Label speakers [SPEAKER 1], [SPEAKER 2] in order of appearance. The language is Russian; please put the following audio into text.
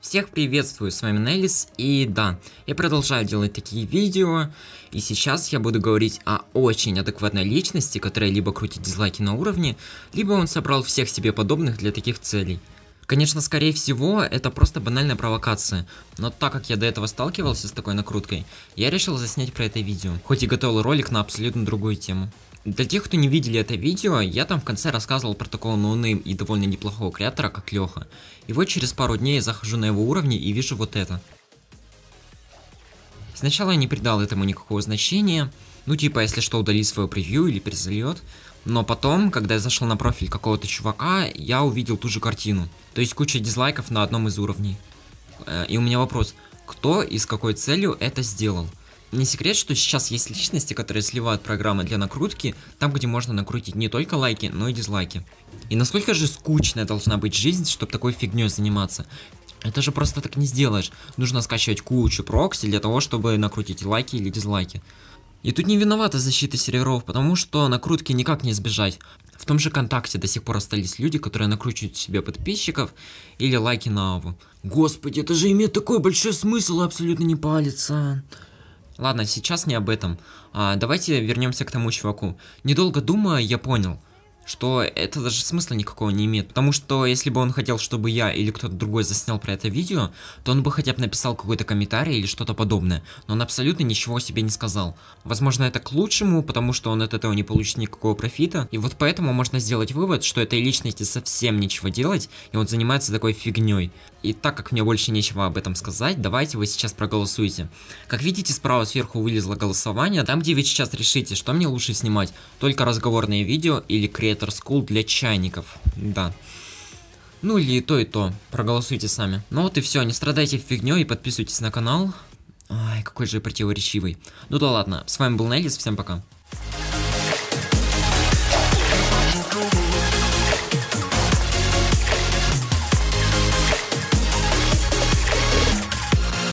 [SPEAKER 1] Всех приветствую, с вами Неллис, и да, я продолжаю делать такие видео, и сейчас я буду говорить о очень адекватной личности, которая либо крутит дизлайки на уровне, либо он собрал всех себе подобных для таких целей. Конечно, скорее всего, это просто банальная провокация, но так как я до этого сталкивался с такой накруткой, я решил заснять про это видео, хоть и готовил ролик на абсолютно другую тему. Для тех, кто не видели это видео, я там в конце рассказывал про такого ноунейм и довольно неплохого креатора, как Леха. И вот через пару дней я захожу на его уровни и вижу вот это. Сначала я не придал этому никакого значения, ну типа если что удалить свое превью или перезальет, но потом, когда я зашел на профиль какого-то чувака, я увидел ту же картину, то есть куча дизлайков на одном из уровней. Э, и у меня вопрос, кто и с какой целью это сделал? не секрет, что сейчас есть личности, которые сливают программы для накрутки, там, где можно накрутить не только лайки, но и дизлайки. И насколько же скучная должна быть жизнь, чтобы такой фигней заниматься? Это же просто так не сделаешь. Нужно скачивать кучу прокси для того, чтобы накрутить лайки или дизлайки. И тут не виновата защита серверов, потому что накрутки никак не избежать. В том же ВКонтакте до сих пор остались люди, которые накручивают себе подписчиков или лайки на аву. Господи, это же имеет такой большой смысл абсолютно не палится. Ладно, сейчас не об этом. А, давайте вернемся к тому чуваку. Недолго думая, я понял, что это даже смысла никакого не имеет. Потому что если бы он хотел, чтобы я или кто-то другой заснял про это видео, то он бы хотя бы написал какой-то комментарий или что-то подобное. Но он абсолютно ничего себе не сказал. Возможно, это к лучшему, потому что он от этого не получит никакого профита. И вот поэтому можно сделать вывод, что этой личности совсем нечего делать, и он занимается такой фигней. И так как мне больше нечего об этом сказать, давайте вы сейчас проголосуйте. Как видите, справа сверху вылезло голосование, там где вы сейчас решите, что мне лучше снимать, только разговорные видео или крет Creator School для чайников. Да. Ну или и то, и то. Проголосуйте сами. Ну вот и все. Не страдайте фигней и подписывайтесь на канал. Ай, какой же противоречивый. Ну да ладно. С вами был Нелис. Всем пока.